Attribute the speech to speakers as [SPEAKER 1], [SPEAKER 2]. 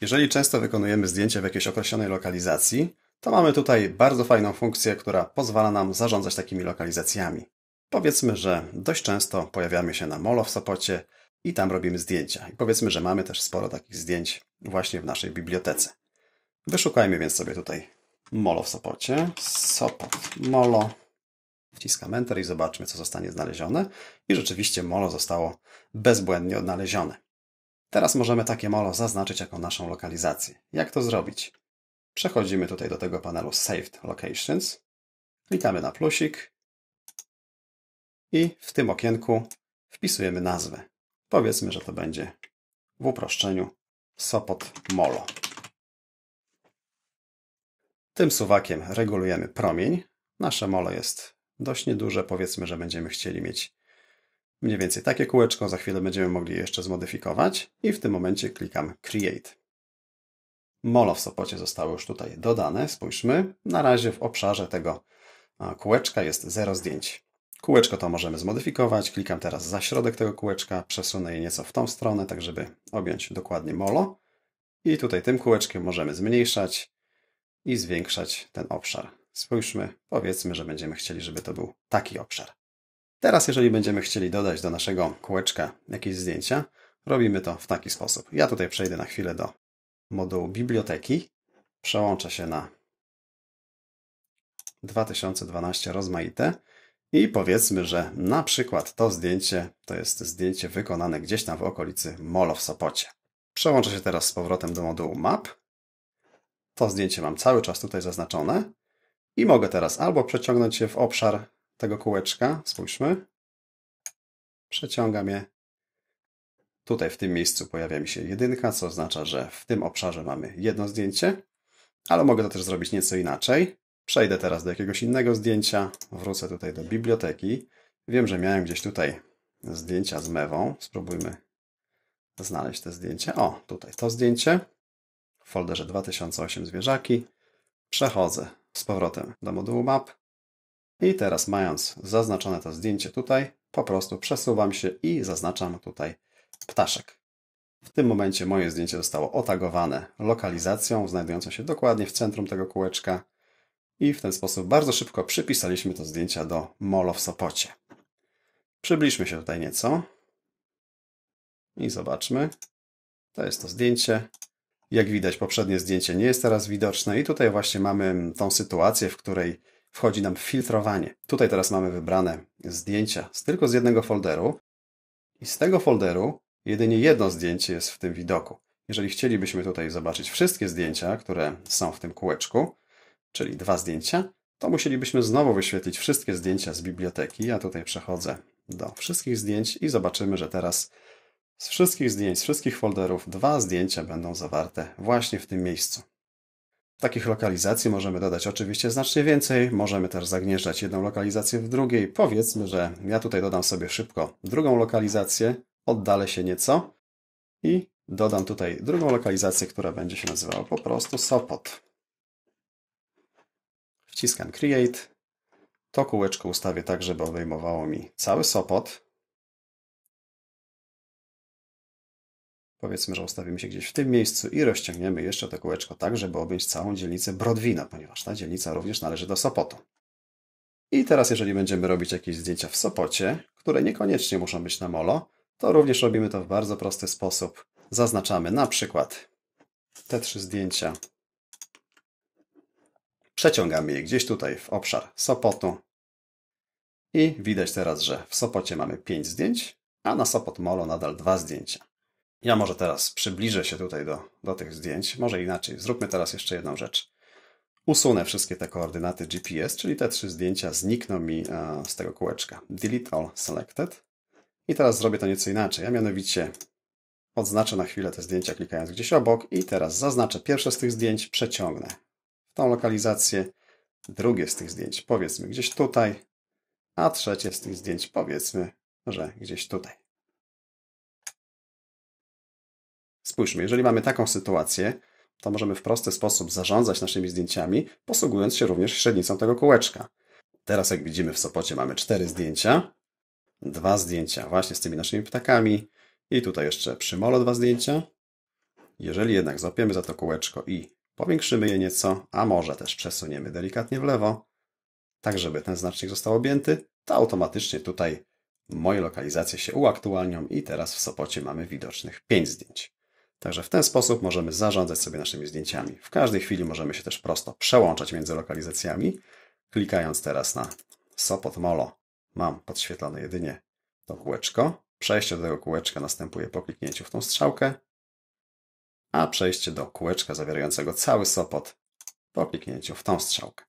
[SPEAKER 1] Jeżeli często wykonujemy zdjęcie w jakiejś określonej lokalizacji, to mamy tutaj bardzo fajną funkcję, która pozwala nam zarządzać takimi lokalizacjami. Powiedzmy, że dość często pojawiamy się na molo w Sopocie i tam robimy zdjęcia. I powiedzmy, że mamy też sporo takich zdjęć właśnie w naszej bibliotece. Wyszukajmy więc sobie tutaj molo w Sopocie. Sopot molo. Wciskam Enter i zobaczmy, co zostanie znalezione. I rzeczywiście molo zostało bezbłędnie odnalezione. Teraz możemy takie molo zaznaczyć jako naszą lokalizację. Jak to zrobić? Przechodzimy tutaj do tego panelu Saved Locations, klikamy na plusik i w tym okienku wpisujemy nazwę. Powiedzmy, że to będzie w uproszczeniu Sopot Molo. Tym suwakiem regulujemy promień. Nasze molo jest dość nieduże, powiedzmy, że będziemy chcieli mieć Mniej więcej takie kółeczko za chwilę będziemy mogli jeszcze zmodyfikować i w tym momencie klikam Create. Molo w Sopocie zostało już tutaj dodane. Spójrzmy. Na razie w obszarze tego kółeczka jest 0 zdjęć. Kółeczko to możemy zmodyfikować. Klikam teraz za środek tego kółeczka, przesunę je nieco w tą stronę, tak żeby objąć dokładnie molo. I tutaj tym kółeczkiem możemy zmniejszać i zwiększać ten obszar. Spójrzmy, powiedzmy, że będziemy chcieli, żeby to był taki obszar. Teraz, jeżeli będziemy chcieli dodać do naszego kółeczka jakieś zdjęcia, robimy to w taki sposób. Ja tutaj przejdę na chwilę do modułu biblioteki, przełączę się na 2012 rozmaite i powiedzmy, że na przykład to zdjęcie to jest zdjęcie wykonane gdzieś tam w okolicy Molo w Sopocie. Przełączę się teraz z powrotem do modułu map. To zdjęcie mam cały czas tutaj zaznaczone i mogę teraz albo przeciągnąć je w obszar tego kółeczka, spójrzmy, przeciągam je. Tutaj w tym miejscu pojawia mi się jedynka, co oznacza, że w tym obszarze mamy jedno zdjęcie, ale mogę to też zrobić nieco inaczej. Przejdę teraz do jakiegoś innego zdjęcia, wrócę tutaj do biblioteki. Wiem, że miałem gdzieś tutaj zdjęcia z mewą. Spróbujmy znaleźć te zdjęcie. O, tutaj to zdjęcie. W folderze 2008 zwierzaki. Przechodzę z powrotem do modułu map. I teraz mając zaznaczone to zdjęcie tutaj, po prostu przesuwam się i zaznaczam tutaj ptaszek. W tym momencie moje zdjęcie zostało otagowane lokalizacją znajdującą się dokładnie w centrum tego kółeczka i w ten sposób bardzo szybko przypisaliśmy to zdjęcia do Molo w Sopocie. Przybliżmy się tutaj nieco i zobaczmy. To jest to zdjęcie. Jak widać poprzednie zdjęcie nie jest teraz widoczne i tutaj właśnie mamy tą sytuację, w której wchodzi nam filtrowanie. Tutaj teraz mamy wybrane zdjęcia tylko z jednego folderu i z tego folderu jedynie jedno zdjęcie jest w tym widoku. Jeżeli chcielibyśmy tutaj zobaczyć wszystkie zdjęcia, które są w tym kółeczku, czyli dwa zdjęcia, to musielibyśmy znowu wyświetlić wszystkie zdjęcia z biblioteki. Ja tutaj przechodzę do wszystkich zdjęć i zobaczymy, że teraz z wszystkich zdjęć, z wszystkich folderów dwa zdjęcia będą zawarte właśnie w tym miejscu. Takich lokalizacji możemy dodać oczywiście znacznie więcej, możemy też zagnieżdżać jedną lokalizację w drugiej. Powiedzmy, że ja tutaj dodam sobie szybko drugą lokalizację, oddalę się nieco i dodam tutaj drugą lokalizację, która będzie się nazywała po prostu Sopot. Wciskam Create. To kółeczko ustawię tak, żeby obejmowało mi cały Sopot. Powiedzmy, że ustawimy się gdzieś w tym miejscu i rozciągniemy jeszcze to kółeczko tak, żeby objąć całą dzielnicę Brodwina, ponieważ ta dzielnica również należy do Sopotu. I teraz, jeżeli będziemy robić jakieś zdjęcia w Sopocie, które niekoniecznie muszą być na molo, to również robimy to w bardzo prosty sposób. Zaznaczamy na przykład te trzy zdjęcia. Przeciągamy je gdzieś tutaj w obszar Sopotu. I widać teraz, że w Sopocie mamy 5 zdjęć, a na Sopot Molo nadal dwa zdjęcia. Ja może teraz przybliżę się tutaj do, do tych zdjęć. Może inaczej. Zróbmy teraz jeszcze jedną rzecz. Usunę wszystkie te koordynaty GPS, czyli te trzy zdjęcia znikną mi e, z tego kółeczka. Delete all selected. I teraz zrobię to nieco inaczej, a mianowicie odznaczę na chwilę te zdjęcia klikając gdzieś obok i teraz zaznaczę pierwsze z tych zdjęć, przeciągnę w tą lokalizację, drugie z tych zdjęć powiedzmy gdzieś tutaj, a trzecie z tych zdjęć powiedzmy, że gdzieś tutaj. Spójrzmy, jeżeli mamy taką sytuację, to możemy w prosty sposób zarządzać naszymi zdjęciami, posługując się również średnicą tego kółeczka. Teraz, jak widzimy, w Sopocie mamy cztery zdjęcia. Dwa zdjęcia właśnie z tymi naszymi ptakami. I tutaj jeszcze przy molo dwa zdjęcia. Jeżeli jednak złapiemy za to kółeczko i powiększymy je nieco, a może też przesuniemy delikatnie w lewo, tak żeby ten znacznik został objęty, to automatycznie tutaj moje lokalizacje się uaktualnią i teraz w Sopocie mamy widocznych pięć zdjęć. Także w ten sposób możemy zarządzać sobie naszymi zdjęciami. W każdej chwili możemy się też prosto przełączać między lokalizacjami. Klikając teraz na Sopot Molo mam podświetlone jedynie to kółeczko. Przejście do tego kółeczka następuje po kliknięciu w tą strzałkę, a przejście do kółeczka zawierającego cały Sopot po kliknięciu w tą strzałkę.